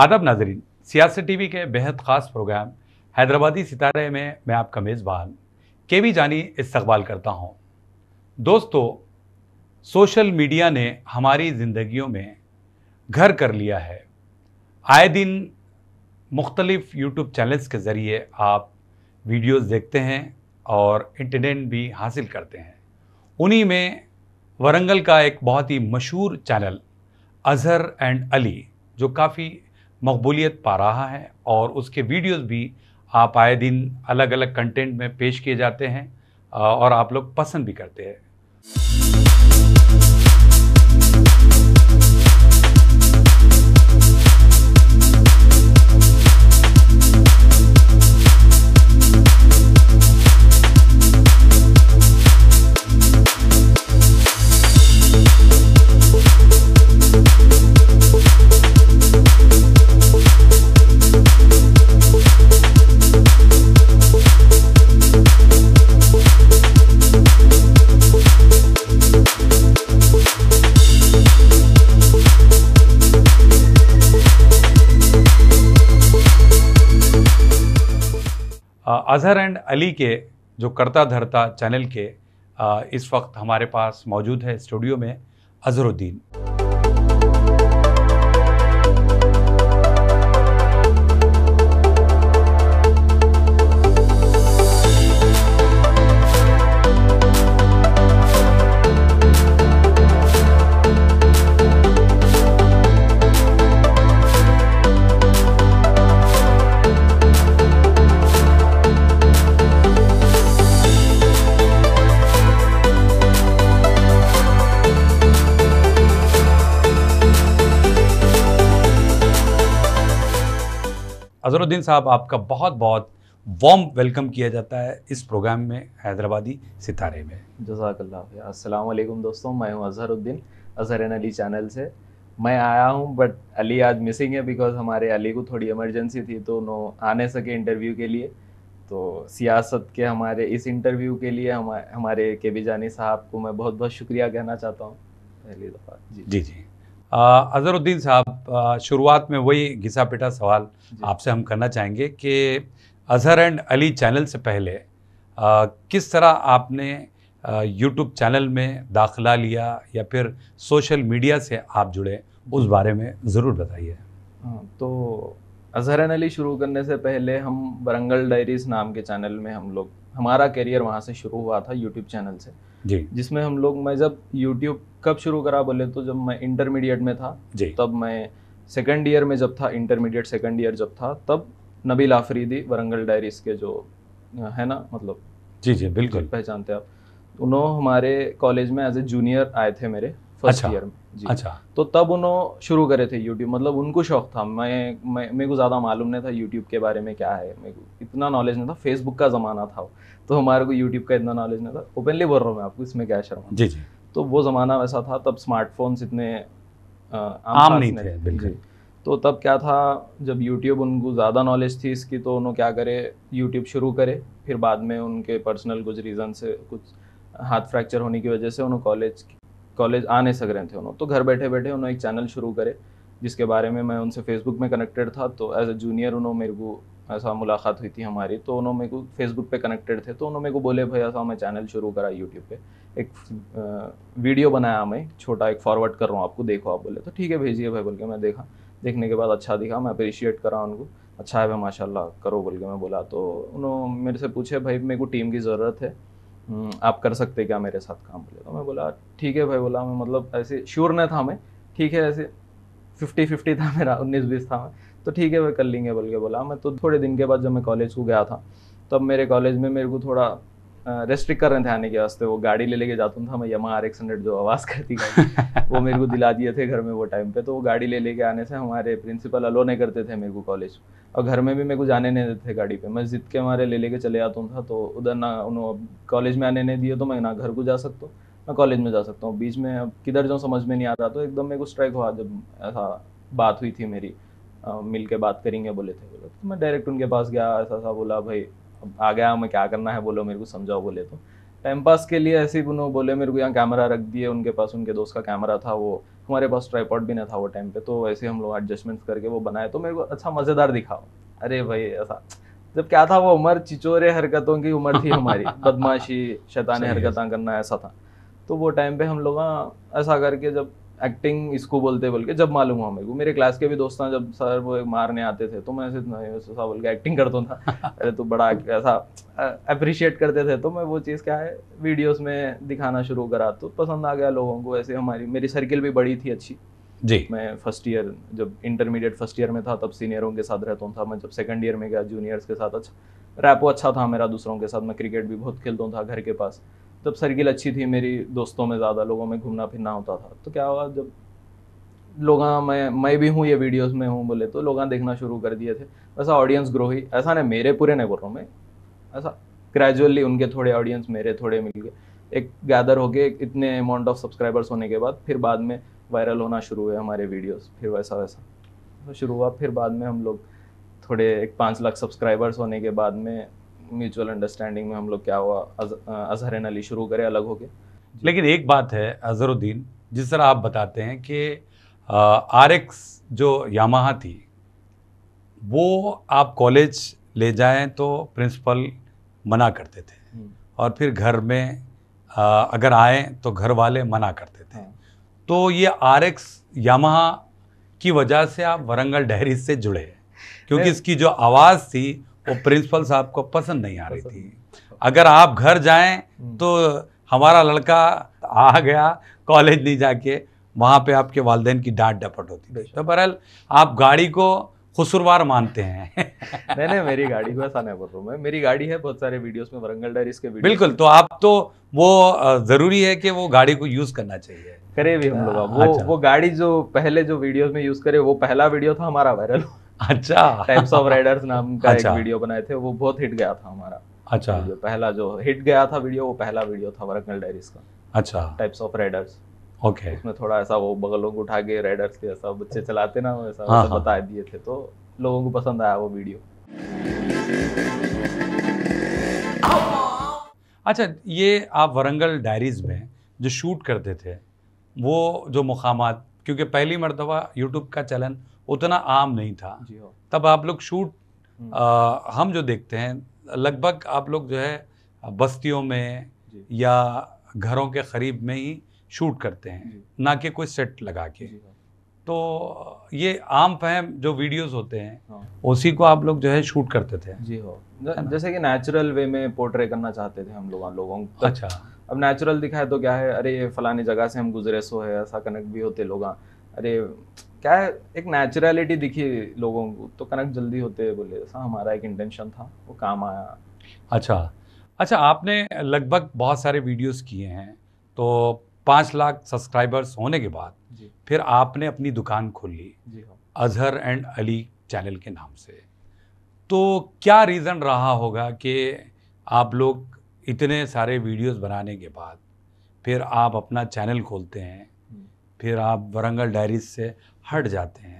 आदब नाजरीन सियासत टीवी के बेहद ख़ास प्रोग्राम हैदराबादी सितारे में मैं आपका मेज़बान के वी जानी इस्तबाल करता हूँ दोस्तों सोशल मीडिया ने हमारी ज़िंदगियों में घर कर लिया है आए दिन मुख्तलिफ़ यूट्यूब चैनल्स के ज़रिए आप वीडियोस देखते हैं और इंटरटेन भी हासिल करते हैं उन्हीं में वरंगल का एक बहुत ही मशहूर चैनल अजहर एंड अली जो काफ़ी मकबूलियत पा रहा है और उसके वीडियोस भी आप आए दिन अलग अलग कंटेंट में पेश किए जाते हैं और आप लोग पसंद भी करते हैं अजहर एंड अली के जो करता धरता चैनल के इस वक्त हमारे पास मौजूद है स्टूडियो में अजहरुद्दीन अजहरुद्दीन साहब आपका बहुत बहुत वार्म वेलकम किया जाता है इस प्रोग्राम में हैदराबादी सितारे में जजाकल्लाम दोस्तों मैं हूँ अजहरुद्दीन अजहर अली चैनल से मैं आया हूँ बट अली आज मिसिंग है बिकॉज हमारे अली को थोड़ी इमरजेंसी थी तो नो आने सके इंटरव्यू के लिए तो सियासत के हमारे इस इंटरव्यू के लिए हमारे के बी जानी साहब को मैं बहुत बहुत शुक्रिया कहना चाहता हूँ पहली दफ़ा जी जी जी अज़हरुद्दीन साहब शुरुआत में वही घिसा पिटा सवाल आपसे हम करना चाहेंगे कि अजहर एंड अली चैनल से पहले आ, किस तरह आपने यूट्यूब चैनल में दाखला लिया या फिर सोशल मीडिया से आप जुड़े उस बारे में ज़रूर बताइए हाँ, तो अजहर एंड अली शुरू करने से पहले हम वरंगल डायरीज़ नाम के चैनल में हम लोग हमारा करियर वहाँ से शुरू हुआ था यूट्यूब चैनल से जी जिसमें हम लोग मैं जब यूट्यूब कब शुरू करा बोले तो जब मैं इंटरमीडिएट में था जी तब मैं सेकेंड ईयर में जब था इंटरमीडिएट सेकेंड ईयर जब था तब नबील आफरीदी वरंगल डायरीज के जो है ना मतलब जी जी बिल्कुल पहचानते आप उन्होंने हमारे कॉलेज में एज ए जूनियर आए थे मेरे फर्स्ट अच्छा। ईयर में अच्छा तो तब उन्होंने शुरू करे थे यूट्यूब मतलब उनको शौक था मैं मैं मेरे को ज़्यादा मालूम नहीं था यूट्यूब के बारे में क्या है मेरे को इतना नॉलेज नहीं था फेसबुक का ज़माना था तो हमारे को यूट्यूब का इतना नॉलेज नहीं था ओपनली बोल रहा हूँ मैं आपको इसमें क्या शर्मा जी जी तो वो ज़माना वैसा था तब स्मार्टफोन्स इतने आम नहीं थे बिल्कुल तो तब क्या था जब यूट्यूब उनको ज़्यादा नॉलेज थी इसकी तो उन्होंने क्या करे यूट्यूब शुरू करे फिर बाद में उनके पर्सनल कुछ रीज़न से कुछ हाथ फ्रैक्चर होने की वजह से उन्होंने कॉलेज कॉलेज आ नहीं सक रहे थे उन्होंने तो घर बैठे बैठे उन्होंने एक चैनल शुरू करे जिसके बारे में मैं उनसे फेसबुक में कनेक्टेड था तो एज ए जूनियर उन्होंने मेरे को ऐसा मुलाकात हुई थी हमारी तो उन्होंने मेरे को फेसबुक पे कनेक्टेड थे तो उन्होंने मेरे को बोले भाई ऐसा मैं चैनल शुरू करा यूट्यूब पे एक वीडियो बनाया मैं छोटा एक फॉरवर्ड कर रहा हूँ आपको देखो आप बोले तो ठीक है भेजिए भाई बोल के मैं देखा देखने के बाद अच्छा दिखा मैं अप्रिशिएट करा उनको अच्छा है भाई माशाल्लाह करो बोल के मैं बोला तो उन्होंने मेरे से पूछे भाई मेरे को टीम की ज़रूरत है हम्म, आप कर सकते क्या मेरे साथ काम बोले तो मैं बोला ठीक है भाई बोला मैं मतलब ऐसे श्योर न था मैं ठीक है ऐसे फिफ्टी फिफ्टी था मेरा उन्नीस बीस था मैं तो ठीक है भाई कर लेंगे बोल के बोला मैं तो थोड़े दिन के बाद जब मैं कॉलेज को गया था तब मेरे कॉलेज में मेरे को थोड़ा रेस्ट्रिक्ट कर रहे थे आने के वास्ते वो गाड़ी ले लेके जाता था मैं यमा आर एक्स हंड्रेड जो आवाज़ करती थी वो मेरे को दिला दिए थे घर में वो टाइम पे तो वो गाड़ी ले लेके आने से हमारे प्रिंसिपल अलो नहीं करते थे मेरे को कॉलेज और घर में भी मेरे को जाने नहीं देते थे गाड़ी पे मैं जिद के हमारे ले लेके चले जाता था तो उधर ना उन्होंने कॉलेज में आने नहीं दिए तो मैं ना घर को जा सकता हूँ ना कॉलेज में जा सकता हूँ बीच में अब किधर जाऊँ समझ में नहीं आ रहा तो एकदम मेरे को स्ट्राइक हुआ जब ऐसा बात हुई थी मेरी मिल के बात करेंगे बोले थे तो मैं डायरेक्ट उनके पास गया ऐसा ऐसा बोला भाई आ गया मैं क्या करना है बोलो मेरे को समझाओ बोले तो टाइम पास के लिए ऐसे ही उन्होंने बोले मेरे को यहाँ कैमरा रख दिए उनके पास उनके दोस्त का कैमरा था वो हमारे पास ट्राईपॉड भी ना था वो टाइम पे तो ऐसे हम लोग एडजस्टमेंट्स करके वो बनाए तो मेरे को अच्छा मज़ेदार दिखाओ अरे भाई ऐसा जब क्या था वो उम्र चिचोरे हरकतों की उम्र थी हमारी बदमाशी शैतानी हरकत करना ऐसा था तो वो टाइम पे हम लोग हाँ, ऐसा करके जब एक्टिंग इसको बोलते बोल के जब मालूम हुआ मेरे को मेरे क्लास के भी दोस्त जब सर वो मारने आते थे तो मैं ऐसे बोल के एक्टिंग करता था अरे तो बड़ा ऐसा अप्रिशिएट करते थे तो मैं वो चीज़ क्या है वीडियोस में दिखाना शुरू करा तो पसंद आ गया लोगों को ऐसे हमारी मेरी सर्किल भी बड़ी थी अच्छी जी मैं फर्स्ट ईयर जब इंटरमीडिएट फर्स्ट ईयर में था तब सीनियरों के साथ रहता था मैं जब सेकंड ईयर में गया जूनियर्स के साथ अच्छा रैपो अच्छा था मेरा दूसरों के साथ मैं क्रिकेट भी बहुत खेलता था घर के पास तब सर्किल अच्छी थी मेरी दोस्तों में ज़्यादा लोगों में घूमना फिरना होता था तो क्या हुआ जब लोग हाँ, मैं मैं भी हूँ ये वीडियोस में हूँ बोले तो लोग हाँ, देखना शुरू कर दिए थे वैसा ऑडियंस ग्रो ही ऐसा नहीं मेरे पूरे नहीं बोल रहा हूँ मैं ऐसा ग्रेजुअली उनके थोड़े ऑडियंस मेरे थोड़े मिल गए एक गैदर हो गए इतने अमाउंट ऑफ सब्सक्राइबर्स होने के बाद फिर बाद में वायरल होना शुरू हुए हमारे वीडियोस फिर वैसा वैसा तो शुरू हुआ फिर बाद में हम लोग थोड़े एक पाँच लाख सब्सक्राइबर्स होने के बाद में म्यूचुअल अंडरस्टैंडिंग में हम लोग क्या हुआ अज, अजहर अली शुरू करे अलग हो गए लेकिन एक बात है अजहरुद्दीन जिस तरह आप बताते हैं कि आर एक्स जो यामाहा थी वो आप कॉलेज ले जाएं तो प्रिंसिपल मना करते थे हम्म। और फिर घर में आ, अगर आए तो घर वाले मना करते थे हाँ। तो ये आर एक्स यामहा की वजह से आप वरंगल डहरी से जुड़े क्योंकि इसकी जो आवाज़ थी वो प्रिंसिपल साहब को पसंद नहीं आ रही थी अगर आप घर जाएं हम्म। तो हमारा लड़का आ गया कॉलेज नहीं जाके वहाँ पे आपके वालदेन की डांट डपट होती तो बहरहाल आप गाड़ी को खुसुरवार मानते हैं नहीं नहीं मेरी गाड़ी को ऐसा नहीं बोल रहा हूँ मैं मेरी गाड़ी है बहुत सारे वीडियोस में वरंगल डायरीज के वीडियो बिल्कुल तो आप तो वो जरूरी है कि वो गाड़ी को यूज करना चाहिए करे भी हम लोग वो अच्छा। वो गाड़ी जो पहले जो वीडियोस में यूज करे वो पहला वीडियो था हमारा वायरल अच्छा टाइप्स ऑफ राइडर्स नाम का अच्छा। एक वीडियो बनाए थे वो बहुत हिट गया था हमारा अच्छा जो पहला जो हिट गया था वीडियो वो पहला वीडियो था वरंगल डायरीज का अच्छा टाइप्स ऑफ राइडर्स ओके उसमें थोड़ा ऐसा वो बगलों को उठा के राइडर्स के ऐसा बच्चे चलाते ना वैसा हाँ, हाँ. बता दिए थे तो लोगों को पसंद आया वो वीडियो अच्छा ये आप वरंगल डायरीज में जो शूट करते थे वो जो मुकाम क्योंकि पहली मरतबा यूट्यूब का चलन उतना आम नहीं था हाँ। तब आप लोग शूट हम्म। आ, हम जो देखते हैं लगभग आप लोग जो है बस्तियों में या घरों के करीब में ही शूट करते हैं ना कि कोई सेट लगा के हाँ। तो ये आम फहम जो वीडियोस होते हैं हाँ। उसी को आप लोग जो है शूट करते थे जी हो जैसे कि नेचुरल वे में पोर्ट्रे करना चाहते थे हम लोग लोगों को अच्छा अब नेचुरल दिखाए तो क्या है अरे ये फलानी जगह से हम गुजरे सो है ऐसा कनेक्ट भी होते लोग अरे क्या है एक नेचुरलिटी दिखी लोगों को तो कनेक्ट जल्दी होते बोले ऐसा हाँ, हमारा एक इंटेंशन था वो काम आया अच्छा अच्छा आपने लगभग बहुत सारे वीडियोस किए हैं तो पाँच लाख सब्सक्राइबर्स होने के बाद फिर आपने अपनी दुकान खोल ली हाँ। अजहर एंड अली चैनल के नाम से तो क्या रीज़न रहा होगा कि आप लोग इतने सारे वीडियोस बनाने के बाद फिर आप अपना चैनल खोलते हैं हम्म। फिर आप वरंगल डायरीज से हट जाते हैं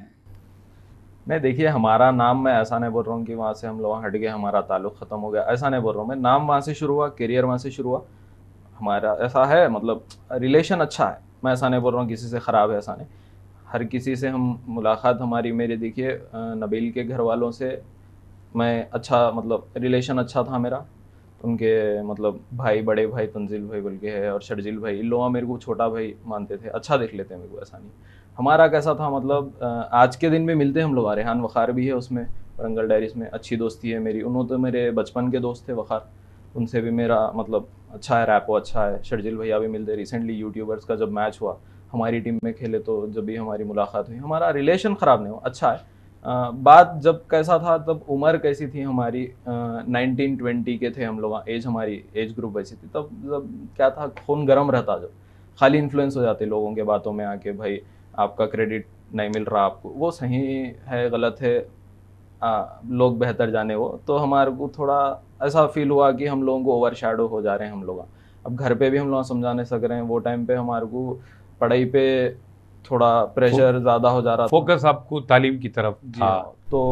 नहीं देखिए हमारा नाम मैं ऐसा नहीं बोल रहा हूँ कि वहाँ से हम लोग हट गए हमारा ताल्लुक ख़त्म हो गया ऐसा नहीं बोल रहा हूँ मैं नाम वहाँ से शुरू हुआ करियर वहाँ से शुरू हुआ हमारा ऐसा है मतलब रिलेशन अच्छा है मैं ऐसा नहीं बोल रहा हूँ किसी से ख़राब है ऐसा नहीं हर किसी से हम मुलाकात हमारी मेरे देखिए नबील के घर वालों से मैं अच्छा मतलब रिलेशन अच्छा था मेरा उनके मतलब भाई बड़े भाई तंजील भाई बल्कि है और शर्जील भाई इन मेरे को छोटा भाई मानते थे अच्छा देख लेते हैं मेरे को ऐसा नहीं हमारा कैसा था मतलब आज के दिन भी मिलते हैं हम लोग रेहान वखार भी है उसमें वरंगल डायरीज में अच्छी दोस्ती है मेरी उन्होंने तो मेरे बचपन के दोस्त थे वखार उनसे भी मेरा मतलब अच्छा है रैपो अच्छा है शर्जिल भैया भी मिलते रिसेंटली यूट्यूबर्स का जब मैच हुआ हमारी टीम में खेले तो जब भी हमारी मुलाकात हुई हमारा रिलेशन ख़राब नहीं हुआ अच्छा है आ, बात जब कैसा था तब उम्र कैसी थी हमारी नाइनटीन ट्वेंटी के थे हम लोग एज हमारी एज ग्रुप वैसी थी तब जब क्या था खून गर्म रहता जब खाली इन्फ्लुएंस हो जाते लोगों के बातों में आके भाई आपका क्रेडिट नहीं मिल रहा आपको वो सही है गलत है आ, लोग बेहतर जाने वो तो हमारे को थोड़ा ऐसा फील हुआ कि हम लोगों को ओवर शेडो हो जा रहे हैं हम लोग अब घर पे भी हम लोग समझा नहीं सक रहे हैं वो टाइम पे हमारे को पढ़ाई पे थोड़ा प्रेशर ज़्यादा हो जा रहा फोकस आपको तालीम की तरफ था तो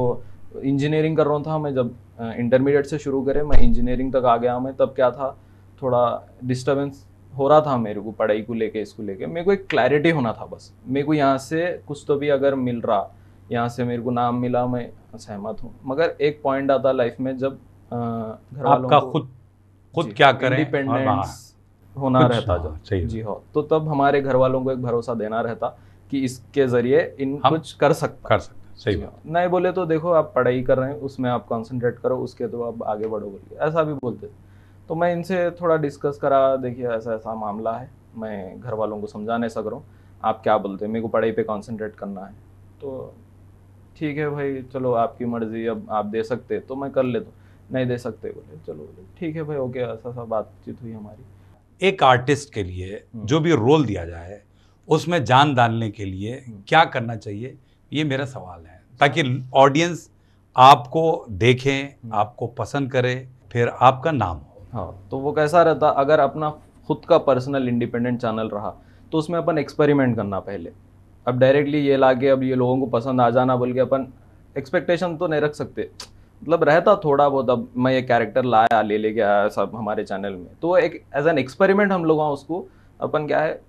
इंजीनियरिंग कर रहा था मैं जब इंटरमीडिएट से शुरू करे मैं इंजीनियरिंग तक आ गया मैं तब क्या था थोड़ा डिस्टर्बेंस हो रहा था मेरे को पढ़ाई को लेके इसको लेके मेरे को एक क्लैरिटी होना था बस मेरे को यहाँ से कुछ तो भी अगर मिल रहा यहाँ से मेरे को नाम मिला मैं सहमत हूँ मगर एक पॉइंट आता लाइफ में जब घर का खुद खुद क्या करें इंडिपेंडेंस हाँ, हाँ। होना रहता जो हाँ, जी हो तो तब हमारे घर वालों को एक भरोसा देना रहता कि इसके जरिए इन कुछ कर सकते कर सकते सही नहीं बोले तो देखो आप पढ़ाई कर रहे हैं उसमें आप कंसंट्रेट करो उसके तो आप आगे बढ़ो बोलिए ऐसा भी बोलते थे तो मैं इनसे थोड़ा डिस्कस करा देखिए ऐसा ऐसा मामला है मैं घर वालों को समझा नहीं सक रहा हूँ आप क्या बोलते हैं मेरे को पढ़ाई पे कंसंट्रेट करना है तो ठीक है भाई चलो आपकी मर्ज़ी अब आप दे सकते तो मैं कर ले तो नहीं दे सकते बोले चलो बोले ठीक है भाई ओके ऐसा सा बातचीत हुई हमारी एक आर्टिस्ट के लिए हम्म। जो भी रोल दिया जाए उसमें जान डालने के लिए हम्म। क्या करना चाहिए ये मेरा सवाल है ताकि ऑडियंस आपको देखें हम्म। आपको पसंद करे फिर आपका नाम हो हाँ तो वो कैसा रहता अगर अपना खुद का पर्सनल इंडिपेंडेंट चैनल रहा तो उसमें अपन एक्सपेरिमेंट करना पहले अब डायरेक्टली ये ला के अब ये लोगों को पसंद आ जाना बोल के अपन एक्सपेक्टेशन तो नहीं रख सकते मतलब रहता थोड़ा बहुत अब मैं ये कैरेक्टर लाया ले लेके आया सब हमारे चैनल में तो एक एज एन एक्सपेरिमेंट हम लोग उसको अपन क्या है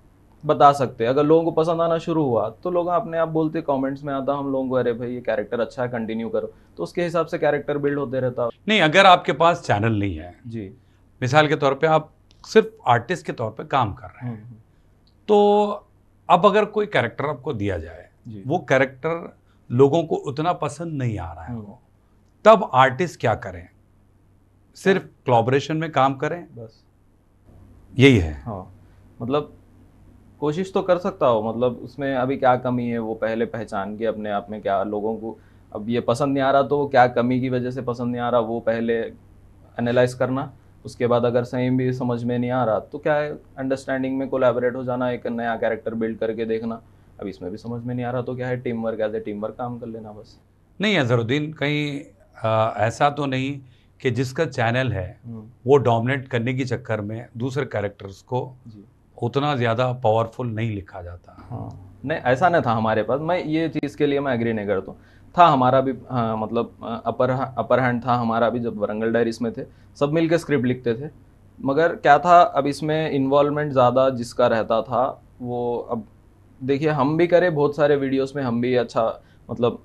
बता सकते अगर लोगों को पसंद आना शुरू हुआ तो लोग अपने आप बोलते कमेंट्स में आता हम लोगों को अरे भाई ये कैरेक्टर अच्छा है कंटिन्यू करो तो उसके हिसाब से कैरेक्टर बिल्ड होते रहता नहीं अगर आपके पास चैनल नहीं है जी मिसाल के तौर पे आप सिर्फ आर्टिस्ट के तौर पे काम कर रहे हैं हम्म, हम्म। तो अब अगर कोई कैरेक्टर आपको दिया जाए वो कैरेक्टर लोगों को उतना पसंद नहीं आ रहा है वो हम्म। तब आर्टिस्ट क्या करें सिर्फ कोलाबोरेशन में काम करें बस यही है हाँ मतलब कोशिश तो कर सकता हो मतलब उसमें अभी क्या कमी है वो पहले पहचान के अपने आप में क्या लोगों को अब ये पसंद नहीं आ रहा तो क्या कमी की वजह से पसंद नहीं आ रहा वो पहले एनालाइज करना उसके बाद अगर सेम भी समझ में नहीं आ रहा तो क्या है अंडरस्टैंडिंग में कोलेबरेट हो जाना एक नया कैरेक्टर बिल्ड करके देखना अब इसमें भी समझ में नहीं आ रहा तो क्या है team work as a team work काम कर लेना बस नहीं अजहरुद्दीन कहीं आ, ऐसा तो नहीं कि जिसका चैनल है हम्म। वो डोमिनेट करने के चक्कर में दूसरे कैरेक्टर्स को उतना ज़्यादा पावरफुल नहीं लिखा जाता हाँ नहीं ऐसा नहीं था हमारे पास मैं ये चीज़ के लिए मैं एग्री नहीं करता हूँ था हमारा भी आ, मतलब अपर अपर हैंड था हमारा भी जब वरंगल डायरीज में थे सब मिलकर स्क्रिप्ट लिखते थे मगर क्या था अब इसमें इन्वॉल्वमेंट ज़्यादा जिसका रहता था वो अब देखिए हम भी करें बहुत सारे वीडियोस में हम भी अच्छा मतलब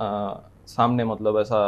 आ, सामने मतलब ऐसा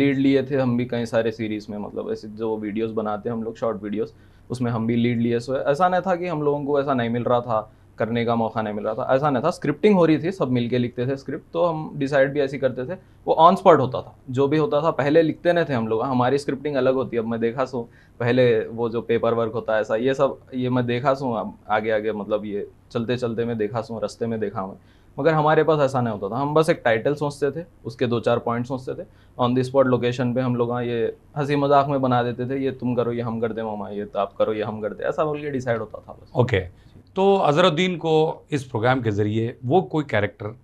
लीड लिए थे हम भी कई सारे सीरीज़ में मतलब ऐसे जो वीडियोस बनाते हैं हम लोग शॉर्ट वीडियोस उसमें हम भी लीड लिए सो ऐसा नहीं था कि हम लोगों को ऐसा नहीं मिल रहा था करने का मौका नहीं मिल रहा था ऐसा नहीं था स्क्रिप्टिंग हो रही थी सब मिलके लिखते थे स्क्रिप्ट तो हम डिसाइड भी ऐसे करते थे वो ऑन स्पॉट होता था जो भी होता था पहले लिखते नहीं थे हम लोग हमारी स्क्रिप्टिंग अलग होती है अब मैं देखा सो पहले वो जो पेपर वर्क होता है ऐसा ये सब ये मैं देखा सो आगे आगे मतलब ये चलते चलते मैं देखा सो रस्ते में देखा हूँ मगर हमारे पास ऐसा नहीं होता था हम बस एक टाइटल सोचते थे उसके दो चार पॉइंट सोचते थे ऑन द स्पॉट लोकेशन पे हम लोग हाँ, ये हंसी मजाक में बना देते थे ये तुम करो ये हम कर दे मामा ये तो आप करो ये हम कर दे ऐसा बोल के डिसाइड होता था बस ओके okay. तो अजहरुद्दीन को इस प्रोग्राम के ज़रिए वो कोई कैरेक्टर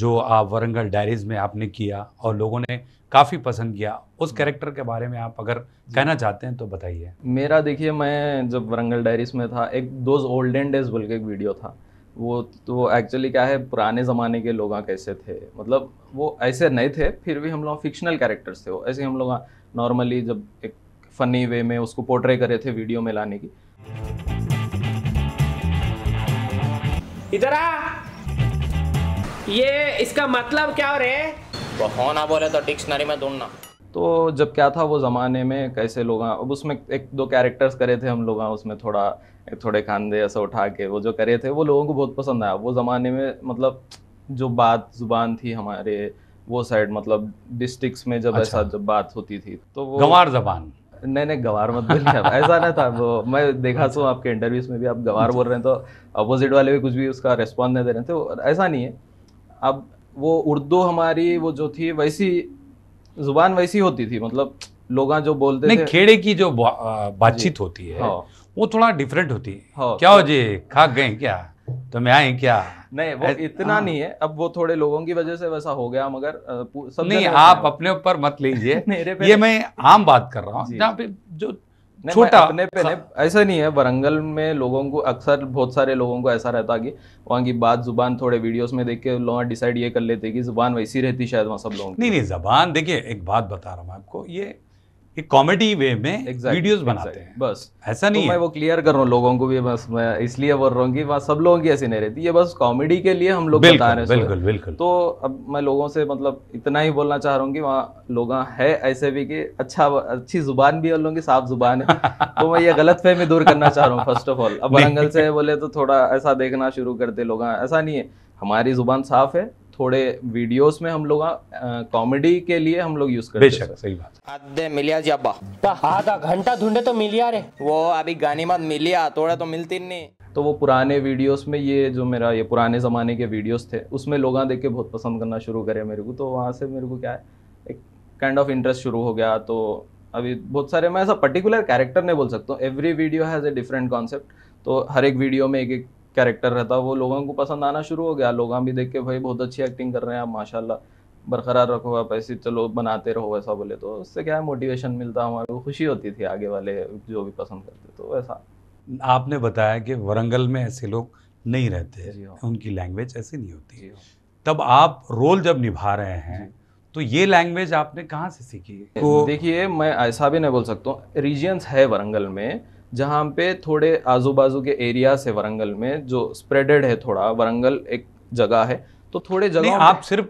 जो आप वरंगल डायरीज़ में आपने किया और लोगों ने काफ़ी पसंद किया उस कैरेक्टर के बारे में आप अगर कहना चाहते हैं तो बताइए मेरा देखिए मैं जब वरंगल डायरीज़ में था एक दोज ओल्डन डेज बोल के एक वीडियो था वो तो एक्चुअली क्या है पुराने ज़माने के लोग कैसे थे मतलब वो ऐसे नहीं थे फिर भी हम लोग फिक्शनल कैरेक्टर्स थे वो ऐसे हम लोग नॉर्मली जब एक फ़नी वे में उसको पोर्ट्रे करे थे वीडियो में लाने की इधर आ ये इसका मतलब क्या हो रहे होना बोले तो डिक्शनरी में ढूंढना तो जब क्या था वो ज़माने में कैसे लोग अब उसमें एक दो कैरेक्टर्स करे थे हम लोग उसमें थोड़ा थोड़े खानदे ऐसा उठा के वो जो करे थे वो लोगों को बहुत पसंद आया वो ज़माने में मतलब जो बात जुबान थी हमारे वो साइड मतलब डिस्ट्रिक्ट्स में जब अच्छा। ऐसा जब बात होती थी तो वो गंवार जबान नहीं नहीं गवार मत बोलिए ऐसा ना था वो मैं देखा अच्छा। सो आपके इंटरव्यूज में भी आप गवार बोल रहे हैं तो अपोजिट वाले भी कुछ भी उसका रिस्पॉन्स नहीं दे रहे थे तो ऐसा नहीं है अब वो उर्दू हमारी वो जो थी वैसी जुबान वैसी होती थी मतलब लोग जो बोलते नहीं, थे खेड़े की जो बातचीत होती है हाँ। वो थोड़ा डिफरेंट होती है हाँ, क्या हो तो- जी खा गए क्या तुम्हें तो आए क्या नहीं वो इतना हाँ। नहीं है अब वो थोड़े लोगों की वजह से वैसा हो गया मगर सब नहीं आप अपने ऊपर मत लीजिए ये मैं आम बात कर रहा हूँ जहाँ पे जो छोटा अपने पे नहीं ऐसा नहीं है वरंगल में लोगों को अक्सर बहुत सारे लोगों को ऐसा रहता कि वहाँ की बात जुबान थोड़े वीडियोस में देख के लोग डिसाइड ये कर लेते कि जुबान वैसी रहती शायद वहाँ सब लोगों नहीं नहीं जबान देखिए एक बात बता रहा हूँ आपको ये एक कॉमेडी वे में exactly, वीडियोस बनाते exactly, हैं बस ऐसा नहीं तो है मैं वो क्लियर कर रहा हूँ लोगों को भी बस मैं इसलिए बोल रहा हूँ सब लोगों की ऐसी नहीं रहती ये बस कॉमेडी के लिए हम लोग बता रहे हैं बिल्कुल बिल्कुल तो अब मैं लोगों से मतलब इतना ही बोलना चाह रहा हूँ कि वहाँ लोग हाँ है ऐसे भी कि अच्छा अच्छी जुबान भी उन लोगों की साफ जुबान है तो मैं ये गलत फहमी दूर करना चाह रहा हूँ फर्स्ट ऑफ ऑल अब वरंगल से बोले तो थोड़ा ऐसा देखना शुरू करते लोग हाँ, ऐसा नहीं है हमारी जुबान साफ है थोड़े वीडियोस में हम लोग कॉमेडी के लिए हम लोग यूज करते हैं सही बात आधे मिलिया जी जब्बा आधा घंटा ढूंढे तो मिलिया रे वो अभी गाने मत मिलिया थोड़ा तो मिलती नहीं तो वो पुराने वीडियोस में ये जो मेरा ये पुराने ज़माने के वीडियोस थे उसमें लोग देख के बहुत पसंद करना शुरू करे मेरे को तो वहाँ से मेरे को क्या है एक काइंड ऑफ इंटरेस्ट शुरू हो गया तो अभी बहुत सारे मैं ऐसा पर्टिकुलर कैरेक्टर नहीं बोल सकता हूँ every video has a different concept तो हर एक वीडियो में एक एक कैरेक्टर रहता वो लोगों को पसंद आना शुरू हो गया लोग भी देख के भाई बहुत अच्छी एक्टिंग कर रहे हैं आप माशाला बरकरार रखो आप ऐसे चलो बनाते रहो ऐसा बोले तो उससे क्या है मोटिवेशन मिलता हमारे को खुशी होती थी आगे वाले जो भी पसंद करते तो वैसा आपने बताया कि वरंगल में ऐसे लोग नहीं रहते हाँ। उनकी लैंग्वेज ऐसी नहीं होती हाँ। तब आप रोल जब निभा रहे हैं तो ये लैंग्वेज आपने कहाँ से सीखी तो देखिए मैं ऐसा भी नहीं बोल सकता हूँ है वरंगल में जहाँ पे थोड़े आजू बाजू के एरिया से वरंगल में जो स्प्रेडेड है थोड़ा वरंगल एक जगह है तो थोड़े जगह आप सिर्फ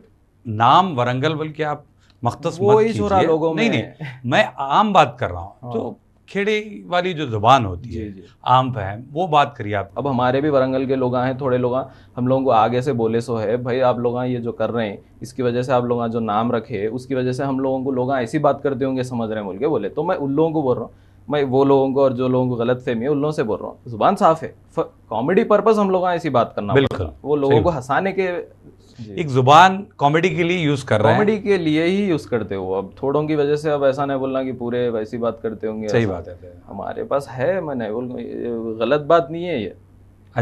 नाम वरंगल बल्कि आप मख्तस वो ही लोगों में नहीं नहीं मैं आम बात कर रहा हूँ तो हाँ। खेड़े वाली जो जुबान होती जी, है जी। आम फहम वो बात करिए आप अब हमारे भी वरंगल के लोग हैं थोड़े लोग हम लोगों को आगे से बोले सो है भाई आप लोग ये जो कर रहे हैं इसकी वजह से आप लोग जो नाम रखे उसकी वजह से हम लोगों को लोग ऐसी बात करते होंगे समझ रहे हैं बोल के बोले तो मैं उन लोगों को बोल रहा हूँ मैं वो लोगों को और जो लोगों को गलत फहमी है उन लोगों से बोल रहा हूँ जुबान साफ है कॉमेडी पर्पज हम लोग ऐसी बात करना बिल्कुल वो लोगों को हंसाने के एक जुबान कॉमेडी के लिए यूज कर रहे हैं कॉमेडी के लिए ही यूज करते हो अब थोड़ों की वजह से अब ऐसा नहीं बोलना कि पूरे वैसी बात करते होंगे सही बात है हमारे पास है मैं नहीं बोल गलत बात नहीं है ये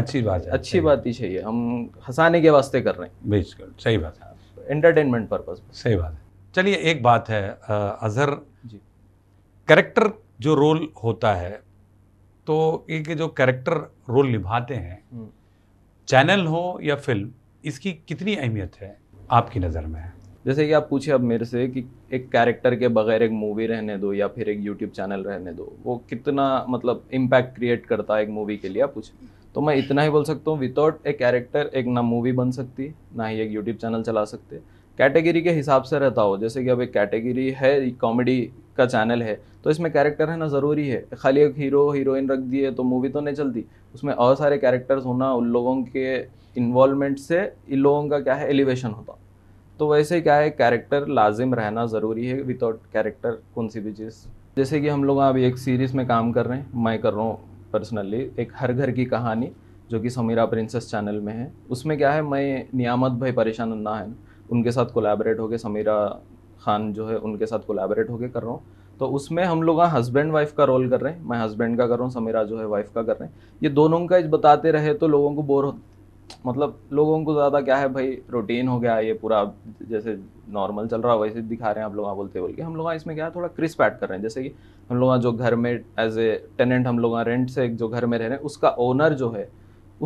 अच्छी बात है अच्छी बात ही चाहिए हम हंसाने के वास्ते कर रहे हैं बिल्कुल सही बात है एंटरटेनमेंट पर्पज सही बात है चलिए एक बात है अजहर जी करेक्टर जो रोल होता है तो एक जो कैरेक्टर रोल निभाते हैं हम्म। चैनल हो या फिल्म इसकी कितनी अहमियत है आपकी नज़र में जैसे कि आप पूछे अब मेरे से कि एक कैरेक्टर के बगैर एक मूवी रहने दो या फिर एक यूट्यूब चैनल रहने दो वो कितना मतलब इम्पैक्ट क्रिएट करता है एक मूवी के लिए आप पूछे तो मैं इतना ही बोल सकता हूँ विदाउट ए कैरेक्टर एक ना मूवी बन सकती ना ही एक यूट्यूब चैनल चला सकते कैटेगरी के हिसाब से रहता हो जैसे कि अब एक कैटेगरी है कॉमेडी का चैनल है तो इसमें कैरेक्टर है ना ज़रूरी है खाली एक हीरो हीरोइन रख दिए तो मूवी तो नहीं चलती उसमें और सारे कैरेक्टर्स होना उन लोगों के इन्वॉलमेंट से इन लोगों का क्या है एलिवेशन होता तो वैसे क्या है कैरेक्टर लाजिम रहना ज़रूरी है विदाउट कैरेक्टर कौन सी भी चीज़ जैसे कि हम लोग अभी एक सीरीज़ में काम कर रहे हैं मैं कर रहा हूँ पर्सनली एक हर घर की कहानी जो कि समीरा प्रिंसेस चैनल में है उसमें क्या है मैं नियामत भाई परेशान ना है उनके साथ कोलैबोरेट होके समीरा खान जो है उनके साथ कोलैबोरेट होकर कर रहा हूँ तो उसमें हम लोग हस्बैंड वाइफ का रोल कर रहे हैं मैं हस्बैंड का कर रहा हूँ समीरा जो है वाइफ का कर रहे हैं ये दोनों का बताते रहे तो लोगों को बोर मतलब लोगों को ज़्यादा क्या है भाई रूटीन हो गया ये पूरा जैसे नॉर्मल चल रहा है वैसे दिखा रहे हैं आप लोग बोलते बोल के हम लोग इसमें क्या है थोड़ा क्रिस्प ऐड कर रहे हैं जैसे कि हम लोग जो घर में एज ए टेनेंट हम लोग रेंट से जो घर में रह रहे हैं उसका ओनर जो है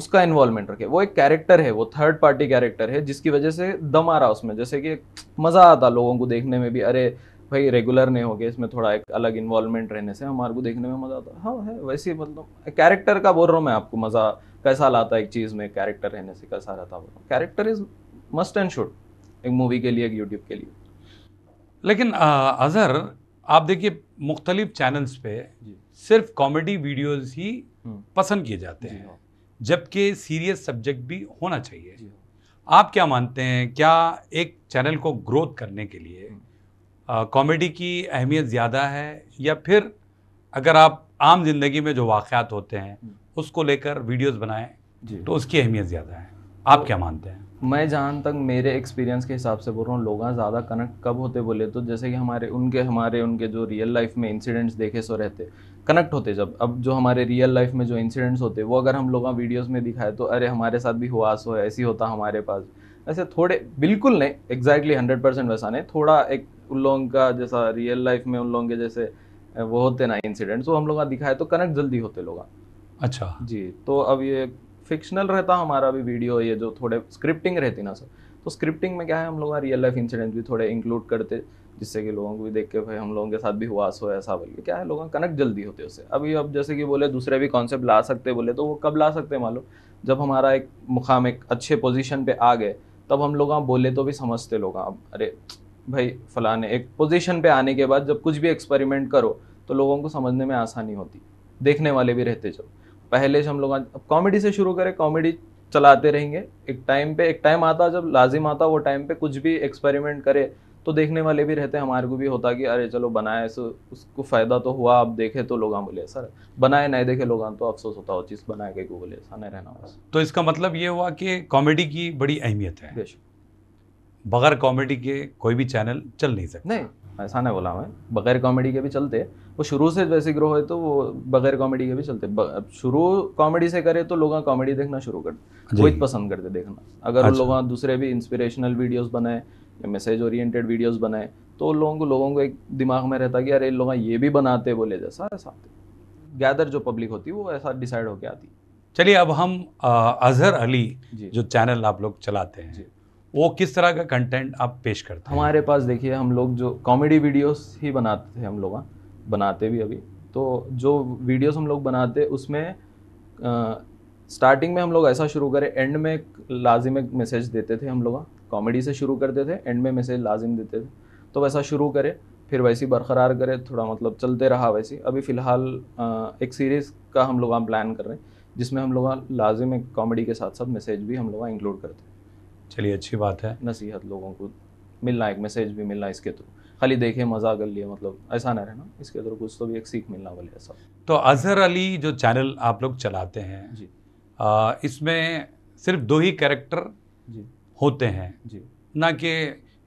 उसका इन्वॉल्वमेंट रखे वो एक कैरेक्टर है वो थर्ड पार्टी कैरेक्टर है जिसकी वजह से दम आ रहा उसमें जैसे कि मज़ा आता लोगों को देखने में भी अरे भाई रेगुलर नहीं हो गया इसमें थोड़ा एक अलग इन्वॉल्वमेंट रहने से हमारे को देखने में मज़ा आता हाँ है वैसे मतलब कैरेक्टर का बोल रहा हूँ मैं आपको मज़ा कैसा लाता है एक चीज़ में कैरेक्टर रहने से कैसा रहता बोल रहा character is must and should एक मूवी के लिए एक यूट्यूब के लिए लेकिन अज़हर आप देखिए मुख्तलिफ चैनल्स पे सिर्फ कॉमेडी वीडियोस ही हम्म। पसंद किए जाते हैं हाँ। जबकि सीरियस सब्जेक्ट भी होना चाहिए हाँ। आप क्या मानते हैं क्या एक चैनल को ग्रोथ करने के लिए हम्म। कॉमेडी की अहमियत ज़्यादा है या फिर अगर आप आम जिंदगी में जो वाक़ात होते हैं हम्म। उसको लेकर वीडियोस बनाएं तो उसकी अहमियत ज़्यादा है आप क्या मानते हैं मैं जहाँ तक मेरे एक्सपीरियंस के हिसाब से बोल रहा हूँ लोग ज़्यादा कनेक्ट कब होते बोले तो जैसे कि हमारे उनके हमारे उनके जो रियल लाइफ में इंसिडेंट्स देखे सो रहते कनेक्ट होते जब अब जो हमारे रियल लाइफ में जो इंसिडेंट्स होते वो अगर हम लोग वीडियोस में दिखाए तो अरे हमारे साथ भी हुआ सो ऐसी होता हमारे पास ऐसे थोड़े बिल्कुल नहीं एग्जैक्टली हंड्रेड परसेंट वैसा नहीं थोड़ा एक उन लोगों का जैसा रियल लाइफ में उन लोगों के जैसे वो होते ना इंसिडेंट्स वो हम लोग दिखाए तो कनेक्ट जल्दी होते लोग अच्छा जी तो अब ये फिक्शनल रहता हमारा भी वीडियो ये जो थोड़े स्क्रिप्टिंग रहती ना सर तो स्क्रिप्टिंग में क्या है हम लोग रियल लाइफ इंसिडेंट भी थोड़े इंक्लूड करते जिससे कि लोगों को भी देख के भाई हम लोगों के साथ भी हुआ सो ऐसा बोलिए क्या है लोगों का कनेक्ट जल्दी होते उससे अभी अब जैसे कि बोले दूसरे भी कॉन्सेप्ट ला सकते बोले तो वो कब ला सकते मान लो जब हमारा एक मुकाम एक अच्छे पोजीशन पे आ गए तब हम लोग आप हाँ, बोले तो भी समझते लोग आप हाँ, अरे भाई फलाने एक पोजीशन पे आने के बाद जब कुछ भी एक्सपेरिमेंट करो तो लोगों को समझने में आसानी होती देखने वाले भी रहते जब पहले से हम लोग हाँ, अब कॉमेडी से शुरू करें कॉमेडी चलाते रहेंगे एक टाइम पे एक टाइम आता जब लाजिम आता वो टाइम पे कुछ भी एक्सपेरिमेंट करे तो देखने वाले भी रहते हैं हमारे को भी होता कि अरे चलो बनाए सो उसको फ़ायदा तो हुआ आप देखे तो लोग बोले सर बनाए नहीं देखे लोग तो अफसोस होता हो चीज़ बनाए गए को बोले ऐसा नहीं रहना बस तो इसका मतलब ये हुआ कि कॉमेडी की बड़ी अहमियत है बगैर कॉमेडी के कोई भी चैनल चल नहीं सकता नहीं ऐसा नहीं बोला मैं बगैर कॉमेडी के भी चलते वो शुरू से वैसे ग्रो है तो वो बगैर कॉमेडी के भी चलते शुरू कॉमेडी से करे तो लोग कॉमेडी देखना शुरू करते वही पसंद करते देखना अगर अच्छा। लोग दूसरे भी इंस्पिरेशनल वीडियोस बनाए मैसेज ओरिएंटेड वीडियोस बनाए तो लोगों को लोगों को एक दिमाग में रहता कि अरे लोग ये भी बनाते बोले जैसा ऐसा गैदर जो पब्लिक होती है वो ऐसा डिसाइड होके आती चलिए अब हम अजहर अली जो चैनल आप लोग चलाते हैं वो किस तरह का कंटेंट आप पेश करते हैं हमारे पास देखिए हम लोग जो कॉमेडी वीडियोस ही बनाते थे हम लोग हाँ, बनाते भी अभी तो जो वीडियोस हम लोग बनाते उसमें स्टार्टिंग में हम लोग ऐसा शुरू करें एंड में लाजिम एक मैसेज देते थे हम लोग हाँ। कॉमेडी से शुरू करते थे एंड में मैसेज लाजिम देते थे तो वैसा शुरू करे फिर वैसी बरकरार करे थोड़ा मतलब चलते रहा वैसी अभी फ़िलहाल एक सीरीज़ का हम लोग प्लान कर रहे हैं जिसमें हम लोग लाजिम एक कॉमेडी के साथ साथ मैसेज भी हम लोग इंक्लूड करते हैं चलिए अच्छी बात है नसीहत लोगों को मिलना एक मैसेज भी मिलना इसके थ्रू खाली देखे मजा कर लिए मतलब ऐसा ना रहना इसके थ्रू कुछ तो भी एक सीख मिलना वाले ऐसा तो अजहर अली जो चैनल आप लोग चलाते हैं जी इसमें सिर्फ दो ही कैरेक्टर जी होते हैं जी ना कि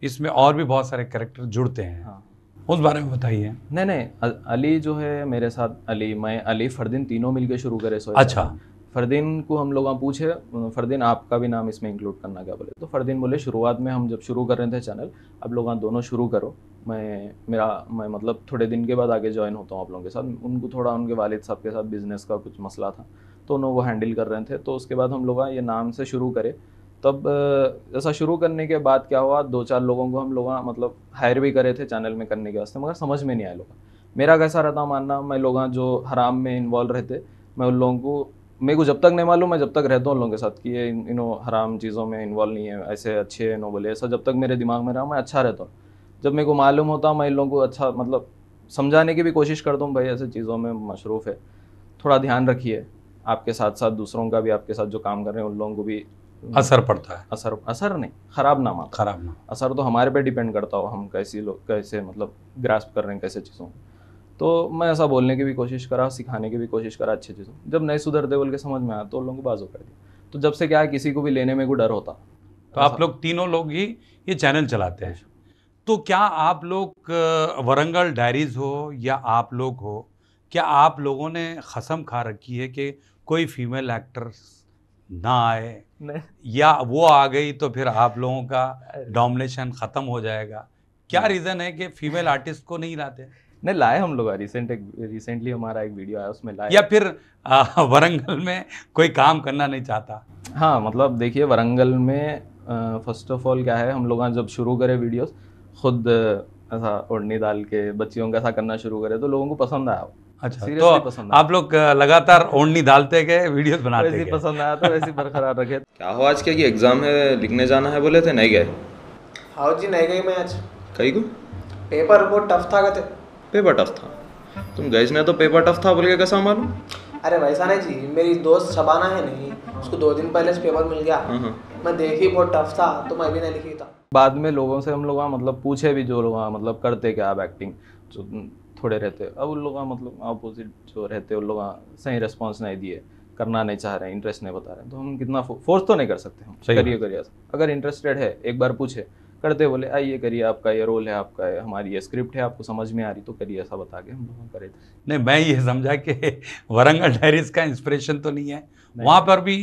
इसमें और भी बहुत सारे करेक्टर जुड़ते हैं हाँ। उस बारे में बताइए नहीं नहीं अली जो है मेरे साथ अली मैं अली फरदीन तीनों मिलकर शुरू करे सो अच्छा फरदीन को हम लोग पूछे फरदीन आपका भी नाम इसमें इंक्लूड करना क्या बोले तो फरदीन बोले शुरुआत में हम जब शुरू कर रहे थे चैनल आप लोग दोनों शुरू करो मैं मेरा मैं मतलब थोड़े दिन के बाद आगे ज्वाइन होता हूँ आप लोगों के साथ उनको थोड़ा उनके वालिद साहब के साथ बिजनेस का कुछ मसला था तो उन्होंने वो हैंडल कर रहे थे तो उसके बाद हम लोग ये नाम से शुरू करें तब ऐसा शुरू करने के बाद क्या हुआ दो चार लोगों को हम लोग मतलब हायर भी करे थे चैनल में करने के वास्ते मगर समझ में नहीं आया लोग मेरा कैसा रहता मानना मैं लोग जो हराम में इन्वॉल्व रहते मैं उन लोगों को मेरे को जब तक नहीं मालूम मैं जब तक रहता हूँ उन लोगों के साथ कि ये इन हराम चीज़ों में इन्वॉल्व नहीं है ऐसे अच्छे नो बोले ऐसा जब तक मेरे दिमाग में रहा मैं अच्छा रहता हूँ जब मेरे को मालूम होता मैं इन लोगों को अच्छा मतलब समझाने की भी कोशिश करता हूँ भाई ऐसे चीज़ों में मशरूफ़ है थोड़ा ध्यान रखिए आपके साथ साथ दूसरों का भी आपके साथ जो काम कर रहे हैं उन लोगों को भी असर पड़ता है असर असर नहीं खराब नामा खराब नाम असर तो हमारे पे डिपेंड करता हो हम कैसी लोग कैसे मतलब ग्रास्प कर रहे हैं कैसे चीज़ों तो मैं ऐसा बोलने की भी कोशिश करा सिखाने की भी कोशिश करा अच्छी चीज़ों जब नए सुधरते बोल के समझ में आया तो उन लोगों को बाजू कर दिया तो जब से क्या है किसी को भी लेने में कोई डर होता तो आप लोग तीनों लोग ही ये चैनल चलाते हैं तो क्या आप लोग वरंगल डायरीज हो या आप लोग हो क्या आप लोगों ने खसम खा रखी है कि कोई फीमेल एक्टर्स ना आए या वो आ गई तो फिर आप लोगों का डोमिनेशन ख़त्म हो जाएगा क्या रीज़न है कि फीमेल आर्टिस्ट को नहीं लाते नहीं लाए हम लोग रिसेंट एक रिसेंटली हमारा एक वीडियो आया उसमें लाए या फिर आ, वरंगल में कोई काम करना नहीं चाहता हाँ मतलब देखिए वरंगल में फर्स्ट ऑफ ऑल क्या है हम लोग जब शुरू करे वीडियोस खुद ऐसा उड़नी डाल के बच्चियों का ऐसा करना शुरू करे तो लोगों को पसंद आया अच्छा तो पसंद आप लोग लगातार ओढ़नी डालते गए वीडियोस बनाते गए पसंद आया तो वैसे बरकरार रखे क्या हो आज क्या कि एग्जाम है लिखने जाना है बोले थे नहीं गए हाउ जी नहीं गई मैं आज कही को पेपर बहुत टफ था कहते पेपर टफ था तुम गए ना तो पेपर टफ था बोल के कैसा मालूम अरे वैसा नहीं जी मेरी दोस्त सबाना है नहीं उसको दो दिन पहले से पेपर मिल गया हाँ, हाँ। मैं देखी बहुत टफ था तो मैं भी नहीं लिखी था बाद में लोगों से हम लोग मतलब पूछे भी जो लोग मतलब करते क्या आप एक्टिंग थोड़े रहते अब उन लोग मतलब अपोजिट जो रहते हैं उन लोग सही रिस्पॉन्स नहीं दिए करना नहीं चाह रहे हैं इंटरेस्ट नहीं बता रहे तो हम कितना फोर्स तो नहीं कर सकते हम करिए करिए अगर इंटरेस्टेड है एक बार पूछे करते बोले आइए करिए आपका ये रोल है आपका है, हमारी ये स्क्रिप्ट है आपको समझ में आ रही तो करिए ऐसा बता के हम लोग करे थे नहीं मैं ये समझा कि वरंगल डायरीज का इंस्पिरेशन तो नहीं है वहाँ पर भी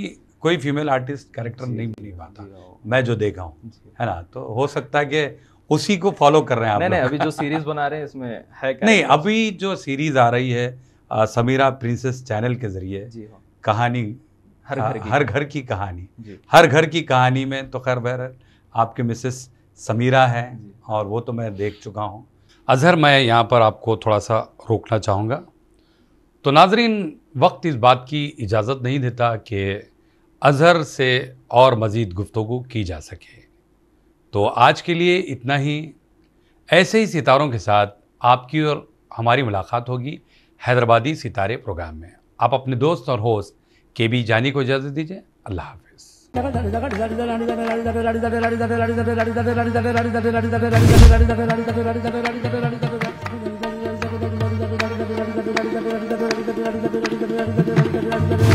कोई फीमेल आर्टिस्ट कैरेक्टर नहीं मिल पाता मैं जो देखा हूँ है ना तो हो सकता है कि उसी को फॉलो कर रहे हैं आप नहीं नहीं अभी जो सीरीज बना रहे हैं इसमें है नहीं अभी जो सीरीज आ रही है आ, समीरा प्रिंसेस चैनल के जरिए हाँ। कहानी हर घर की हर घर की कहानी हर घर की कहानी में तो खैर बहर आपके मिसेस समीरा हैं और वो तो मैं देख चुका हूँ अजहर मैं यहाँ पर आपको थोड़ा सा रोकना चाहूँगा तो नाजरीन वक्त इस बात की इजाज़त नहीं देता कि अजहर से और मज़ीद गुफ्तु की जा सके तो आज के लिए इतना ही ऐसे ही सितारों के साथ आपकी और हमारी मुलाकात होगी हैदराबादी सितारे प्रोग्राम में आप अपने दोस्त और होस्ट के बी जानी को इजाज़त दीजिए अल्लाह हाफिज़